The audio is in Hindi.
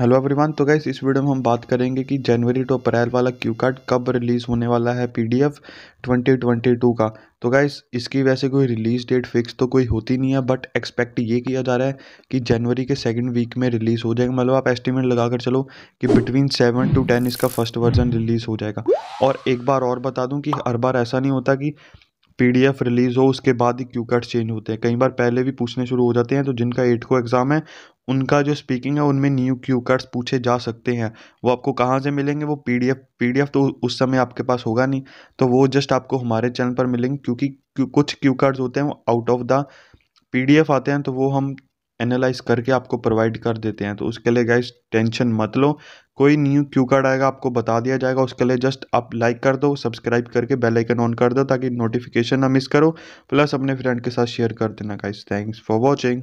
हेलो एवरीवन तो गैस इस वीडियो में हम बात करेंगे कि जनवरी टू अप्रैल वाला क्यू कार्ड कब रिलीज़ होने वाला है पीडीएफ 2022 का तो गैस इसकी वैसे कोई रिलीज़ डेट फिक्स तो कोई होती नहीं है बट एक्सपेक्ट ये किया जा रहा है कि जनवरी के सेकंड वीक में रिलीज़ हो जाएगा मतलब आप एस्टिमेट लगा कर चलो कि बिटवीन सेवन टू टेन इसका फर्स्ट वर्जन रिलीज़ हो जाएगा और एक बार और बता दूँ कि हर बार ऐसा नहीं होता कि पीडीएफ रिलीज़ हो उसके बाद ही क्यू कार्ड चेंज होते हैं कई बार पहले भी पूछने शुरू हो जाते हैं तो जिनका एट को एग्ज़ाम है उनका जो स्पीकिंग है उनमें न्यू क्यू कार्ड्स पूछे जा सकते हैं वो आपको कहाँ से मिलेंगे वो पीडीएफ पीडीएफ तो उस समय आपके पास होगा नहीं तो वो जस्ट आपको हमारे चैनल पर मिलेंगे क्योंकि कुछ क्यू कार्ड्स होते हैं वो आउट ऑफ द पी आते हैं तो वो हम एनालाइज करके आपको प्रोवाइड कर देते हैं तो उसके लिए गाइज टेंशन मत लो कोई न्यू क्यू कार्ड आएगा आपको बता दिया जाएगा उसके लिए जस्ट आप लाइक कर दो सब्सक्राइब करके बेल आइकन ऑन कर दो ताकि नोटिफिकेशन ना मिस करो प्लस अपने फ्रेंड के साथ शेयर कर देना गाइस थैंक्स फॉर वॉचिंग